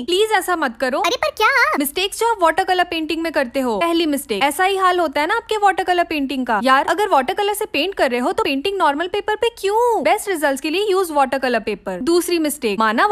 नहीं प्लीज ऐसा मत करो अरे पर क्या मिस्टेक्स जो आप वाटर कलर पेंटिंग में करते हो पहली मिस्टेक ऐसा ही हाल होता है ना आपके वाटर कलर पेंटिंग का यार अगर वाटर कलर से पेंट कर रहे हो तो पेंटिंग नॉर्मल पेपर पे क्यों बेस्ट रिजल्ट के लिए यूज वाटर कलर पेपर दूसरी मिस्टेक माना